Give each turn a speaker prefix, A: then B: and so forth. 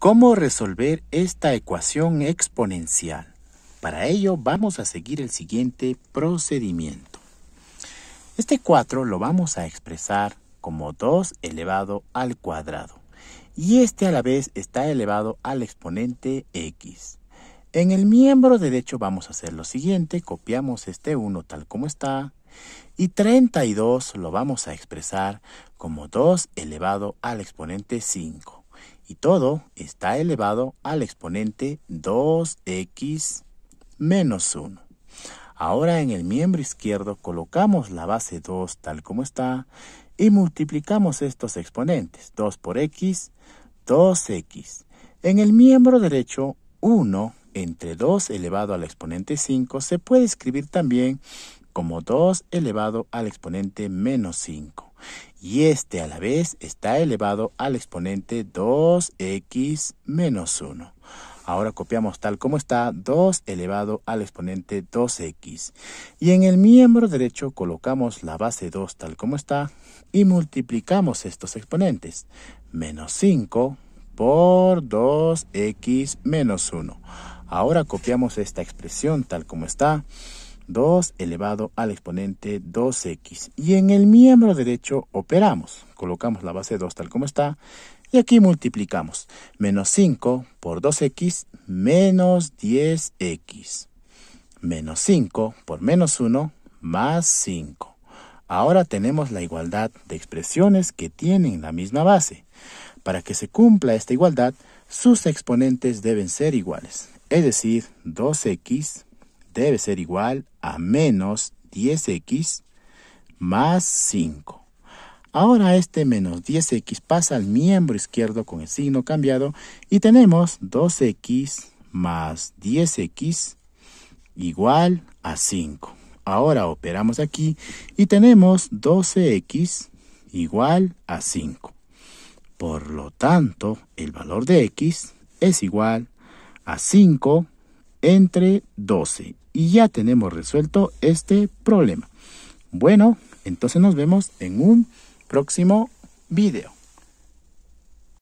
A: ¿Cómo resolver esta ecuación exponencial? Para ello vamos a seguir el siguiente procedimiento. Este 4 lo vamos a expresar como 2 elevado al cuadrado y este a la vez está elevado al exponente x. En el miembro derecho vamos a hacer lo siguiente, copiamos este 1 tal como está y 32 lo vamos a expresar como 2 elevado al exponente 5 y todo está elevado al exponente 2x menos 1. Ahora en el miembro izquierdo colocamos la base 2 tal como está y multiplicamos estos exponentes. 2 por x, 2x. En el miembro derecho, 1 entre 2 elevado al exponente 5 se puede escribir también como 2 elevado al exponente menos 5 y este a la vez está elevado al exponente 2x menos 1. Ahora copiamos tal como está 2 elevado al exponente 2x. Y en el miembro derecho colocamos la base 2 tal como está y multiplicamos estos exponentes. Menos 5 por 2x menos 1. Ahora copiamos esta expresión tal como está 2 elevado al exponente 2x. Y en el miembro derecho operamos. Colocamos la base 2 tal como está. Y aquí multiplicamos. Menos 5 por 2x menos 10x. Menos 5 por menos 1 más 5. Ahora tenemos la igualdad de expresiones que tienen la misma base. Para que se cumpla esta igualdad, sus exponentes deben ser iguales, es decir, 2x debe ser igual a menos 10x más 5. Ahora este menos 10x pasa al miembro izquierdo con el signo cambiado y tenemos 2x más 10x igual a 5. Ahora operamos aquí y tenemos 12x igual a 5. Por lo tanto, el valor de x es igual a 5 entre 12. Y ya tenemos resuelto este problema. Bueno, entonces nos vemos en un próximo video.